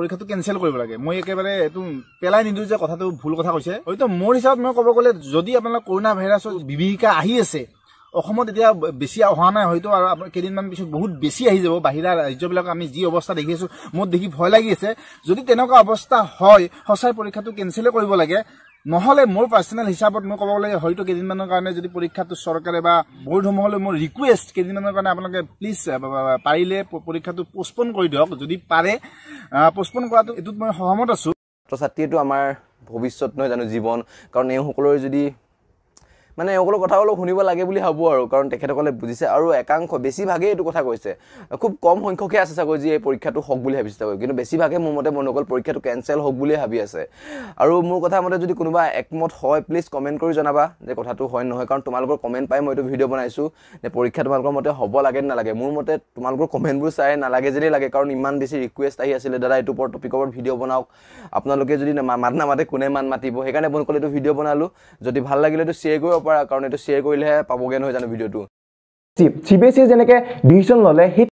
পৰীক্ষাটো কেনচেল কৰিব লাগে মই একেবাৰে এইটো পেলাই নিদিওঁ যে কথাটো ভুল কথা কৈছে হয়তো মোৰ হিচাপত মই ক'ব গ'লে যদি আপোনালোক কৰোণা ভাইৰাছৰ বিভীষিকা আহি আছে অসমত এতিয়া বেছি অহা নাই হয়তো আৰু কেইদিনমান পিছত বহুত বেছি আহি যাব বাহিৰা ৰাজ্যবিলাক আমি যি অৱস্থা দেখি আছো মোৰ দেখি ভয় লাগি আছে যদি তেনেকুৱা অৱস্থা হয় সঁচাই পৰীক্ষাটো কেনচেলেই কৰিব লাগে নহলে মোৰ পাৰ্চনেল হিচাপত মই ক'ব লাগে হয়তো কেইদিনমানৰ কাৰণে যদি পৰীক্ষাটো চৰকাৰে বা বৰ্ডসমূহলৈ মোৰ ৰিকুৱেষ্ট কেইদিনমানৰ কাৰণে আপোনালোকে প্লিজ পাৰিলে পৰীক্ষাটো পষ্টপন কৰি দিয়ক যদি পাৰে পষ্টপন কৰাটো এইটোত মই সহমত আছোঁ ছাত্ৰ ছাত্ৰীয়েতো আমাৰ ভৱিষ্যত নহয় জানো জীৱন কাৰণ এওঁসকলৰ যদি মানে এইসকলৰ কথা অলপ শুনিব লাগে বুলি ভাবোঁ আৰু কাৰণ তেখেতসকলে বুজিছে আৰু একাংশ বেছিভাগেই এইটো কথা কৈছে খুব কম সংখ্যকহে আছে চাগৈ যে এই পৰীক্ষাটো হওক বুলি ভাবিছে চাগৈ কিন্তু বেছিভাগে মোৰ মতে মনে অকল পৰীক্ষাটো কেঞ্চেল হওক বুলিয়ে ভাবি আছে আৰু মোৰ কথা মতে যদি কোনোবা একমত হয় প্লিজ কমেণ্ট কৰি জনাবা যে কথাটো হয় নহয় কাৰণ তোমালোকৰ কমেণ্ট পাই মই এইটো ভিডিঅ' বনাইছোঁ যে পৰীক্ষা তোমালোকৰ মতে হ'ব লাগে নে নালাগে মোৰ মতে তোমালোকৰ কমেণ্টবোৰ চাই নালাগে যেনেই লাগে কাৰণ ইমান বেছি ৰিকুৱেষ্ট আহি আছিলে দাদা এইটো ওপৰত টপিকৰ ওপৰত ভিডিঅ' বনাওক আপোনালোকে যদি মাত নামাতে কোনে মাত মাতিব সেইকাৰণে মই অকল এইটো ভিডিঅ' বনালোঁ যদি ভাল লাগিলে এইটো শ্বেয়াৰ কৰি পাৰা কাৰণ এইটো শ্বেয়াৰ কৰিলেহে পাবগৈ নহয় জানো ভিডিঅ'টো চি বি এছ চিয়ে যেনেকৈ ডিচিশ্যন ল'লে সেই